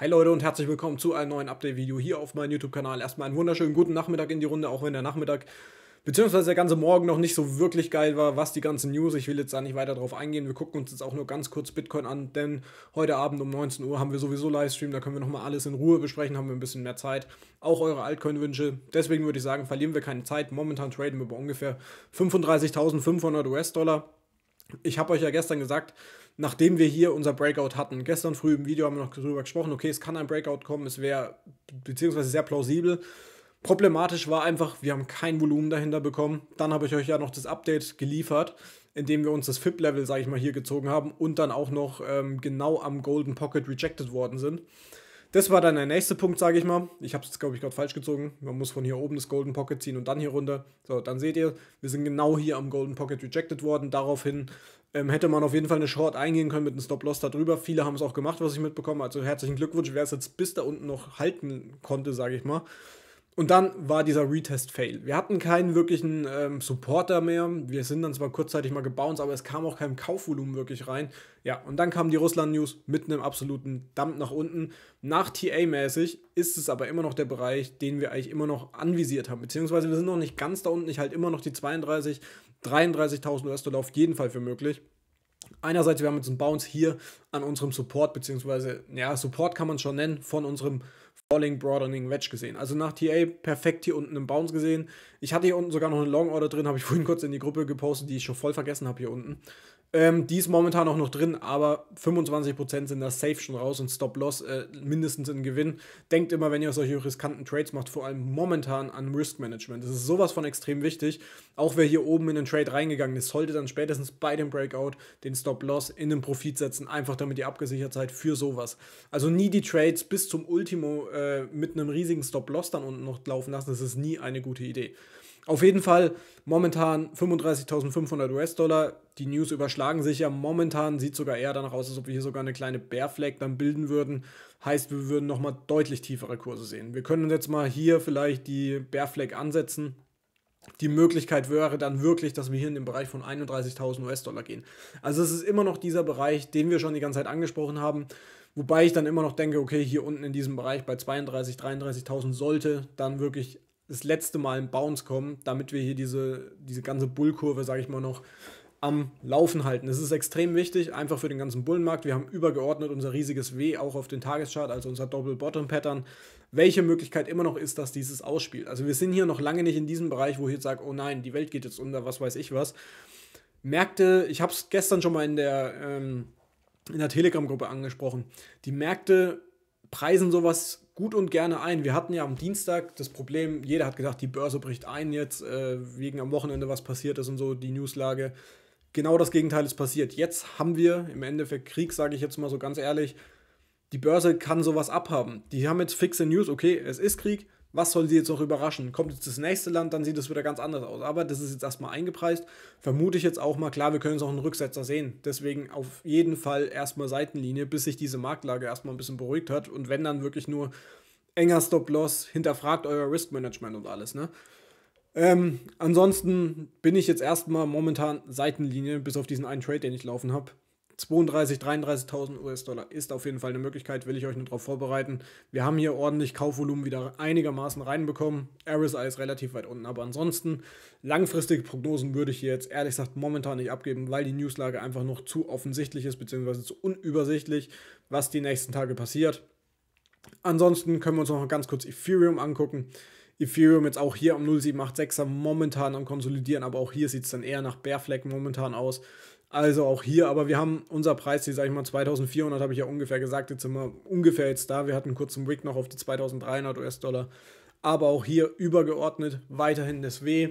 Hi Leute und herzlich willkommen zu einem neuen Update-Video hier auf meinem YouTube-Kanal. Erstmal einen wunderschönen guten Nachmittag in die Runde, auch wenn der Nachmittag bzw. der ganze Morgen noch nicht so wirklich geil war, was die ganzen News. Ich will jetzt da nicht weiter drauf eingehen. Wir gucken uns jetzt auch nur ganz kurz Bitcoin an, denn heute Abend um 19 Uhr haben wir sowieso Livestream. Da können wir nochmal alles in Ruhe besprechen, haben wir ein bisschen mehr Zeit. Auch eure Altcoin-Wünsche. Deswegen würde ich sagen, verlieren wir keine Zeit. Momentan traden wir bei ungefähr 35.500 US-Dollar. Ich habe euch ja gestern gesagt, nachdem wir hier unser Breakout hatten. Gestern früh im Video haben wir noch darüber gesprochen, okay, es kann ein Breakout kommen, es wäre beziehungsweise sehr plausibel. Problematisch war einfach, wir haben kein Volumen dahinter bekommen. Dann habe ich euch ja noch das Update geliefert, indem wir uns das FIP-Level, sage ich mal, hier gezogen haben und dann auch noch ähm, genau am Golden Pocket rejected worden sind. Das war dann der nächste Punkt, sage ich mal. Ich habe es jetzt, glaube ich, gerade falsch gezogen. Man muss von hier oben das Golden Pocket ziehen und dann hier runter. So, dann seht ihr, wir sind genau hier am Golden Pocket rejected worden. Daraufhin ähm, hätte man auf jeden Fall eine Short eingehen können mit einem Stop-Loss darüber. Viele haben es auch gemacht, was ich mitbekommen Also herzlichen Glückwunsch, wer es jetzt bis da unten noch halten konnte, sage ich mal. Und dann war dieser Retest-Fail. Wir hatten keinen wirklichen ähm, Supporter mehr. Wir sind dann zwar kurzzeitig mal gebounced, aber es kam auch kein Kaufvolumen wirklich rein. Ja, und dann kam die Russland-News mit einem absoluten Dump nach unten. Nach TA-mäßig ist es aber immer noch der Bereich, den wir eigentlich immer noch anvisiert haben. Beziehungsweise wir sind noch nicht ganz da unten. Ich halte immer noch die 32, 33.000 US-Dollar auf jeden Fall für möglich. Einerseits, wir haben jetzt einen Bounce hier an unserem Support, beziehungsweise, ja, Support kann man schon nennen, von unserem Balling, Broadening, Wedge gesehen. Also nach TA perfekt hier unten im Bounce gesehen. Ich hatte hier unten sogar noch eine Long Order drin, habe ich vorhin kurz in die Gruppe gepostet, die ich schon voll vergessen habe hier unten. Ähm, die ist momentan auch noch drin, aber 25% sind da safe schon raus und Stop-Loss äh, mindestens in Gewinn. Denkt immer, wenn ihr solche riskanten Trades macht, vor allem momentan an Risk-Management. Das ist sowas von extrem wichtig. Auch wer hier oben in den Trade reingegangen ist, sollte dann spätestens bei dem Breakout den Stop-Loss in den Profit setzen, einfach damit ihr abgesichert seid für sowas. Also nie die Trades bis zum Ultimo äh, äh, mit einem riesigen Stop-Loss dann unten noch laufen lassen, das ist nie eine gute Idee. Auf jeden Fall momentan 35.500 US-Dollar. Die News überschlagen sich ja. Momentan sieht sogar eher danach aus, als ob wir hier sogar eine kleine Bear Flag dann bilden würden. Heißt, wir würden nochmal deutlich tiefere Kurse sehen. Wir können uns jetzt mal hier vielleicht die Bear Flag ansetzen. Die Möglichkeit wäre dann wirklich, dass wir hier in den Bereich von 31.000 US-Dollar gehen. Also es ist immer noch dieser Bereich, den wir schon die ganze Zeit angesprochen haben. Wobei ich dann immer noch denke, okay, hier unten in diesem Bereich bei 32, 33.000 sollte dann wirklich das letzte Mal ein Bounce kommen, damit wir hier diese, diese ganze Bullkurve, sage ich mal, noch am Laufen halten. Das ist extrem wichtig, einfach für den ganzen Bullenmarkt. Wir haben übergeordnet unser riesiges W auch auf den Tageschart, also unser Double-Bottom-Pattern. Welche Möglichkeit immer noch ist, dass dieses ausspielt. Also wir sind hier noch lange nicht in diesem Bereich, wo ich jetzt sage, oh nein, die Welt geht jetzt unter, was weiß ich was. Märkte, ich habe es gestern schon mal in der... Ähm, in der Telegram-Gruppe angesprochen. Die Märkte preisen sowas gut und gerne ein. Wir hatten ja am Dienstag das Problem, jeder hat gedacht, die Börse bricht ein jetzt, äh, wegen am Wochenende was passiert ist und so, die Newslage. Genau das Gegenteil ist passiert. Jetzt haben wir im Endeffekt Krieg, sage ich jetzt mal so ganz ehrlich. Die Börse kann sowas abhaben. Die haben jetzt fixe News, okay, es ist Krieg, was soll sie jetzt noch überraschen? Kommt jetzt das nächste Land, dann sieht es wieder ganz anders aus. Aber das ist jetzt erstmal eingepreist. Vermute ich jetzt auch mal, klar, wir können es auch einen Rücksetzer sehen. Deswegen auf jeden Fall erstmal Seitenlinie, bis sich diese Marktlage erstmal ein bisschen beruhigt hat. Und wenn dann wirklich nur enger Stop-Loss, hinterfragt euer Risk-Management und alles, ne? Ähm, ansonsten bin ich jetzt erstmal momentan Seitenlinie, bis auf diesen einen Trade, den ich laufen habe. 32.000, 33.000 US-Dollar ist auf jeden Fall eine Möglichkeit, will ich euch nur darauf vorbereiten. Wir haben hier ordentlich Kaufvolumen wieder einigermaßen reinbekommen. RSI ist relativ weit unten, aber ansonsten langfristige Prognosen würde ich hier jetzt ehrlich gesagt momentan nicht abgeben, weil die Newslage einfach noch zu offensichtlich ist, beziehungsweise zu unübersichtlich, was die nächsten Tage passiert. Ansonsten können wir uns noch ganz kurz Ethereum angucken. Ethereum jetzt auch hier am 0786er momentan am Konsolidieren, aber auch hier sieht es dann eher nach Bärfleck momentan aus. Also auch hier, aber wir haben unser Preis, die sag ich mal 2400, habe ich ja ungefähr gesagt, jetzt sind wir ungefähr jetzt da. Wir hatten kurz einen Wick noch auf die 2300 US-Dollar. Aber auch hier übergeordnet weiterhin das W.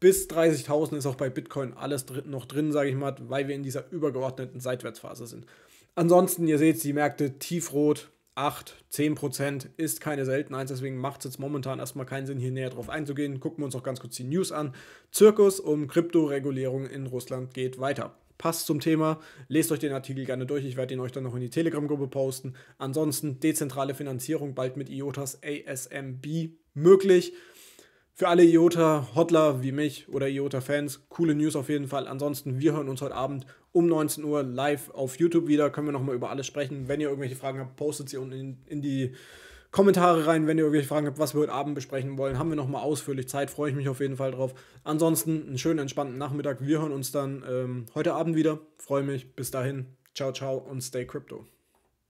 Bis 30.000 ist auch bei Bitcoin alles dr noch drin, sage ich mal, weil wir in dieser übergeordneten Seitwärtsphase sind. Ansonsten, ihr seht, die Märkte tiefrot, 8, 10% ist keine Seltenheit, deswegen macht es jetzt momentan erstmal keinen Sinn, hier näher drauf einzugehen. Gucken wir uns noch ganz kurz die News an. Zirkus um Kryptoregulierung in Russland geht weiter passt zum Thema. Lest euch den Artikel gerne durch. Ich werde ihn euch dann noch in die Telegram-Gruppe posten. Ansonsten dezentrale Finanzierung bald mit IOTAS ASMB möglich. Für alle iota hodler wie mich oder IOTA-Fans, coole News auf jeden Fall. Ansonsten, wir hören uns heute Abend um 19 Uhr live auf YouTube wieder. Können wir nochmal über alles sprechen. Wenn ihr irgendwelche Fragen habt, postet sie unten in, in die Kommentare rein, wenn ihr irgendwelche Fragen habt, was wir heute Abend besprechen wollen. Haben wir nochmal ausführlich Zeit, freue ich mich auf jeden Fall drauf. Ansonsten einen schönen, entspannten Nachmittag. Wir hören uns dann ähm, heute Abend wieder. Freue mich. Bis dahin. Ciao, ciao und stay crypto.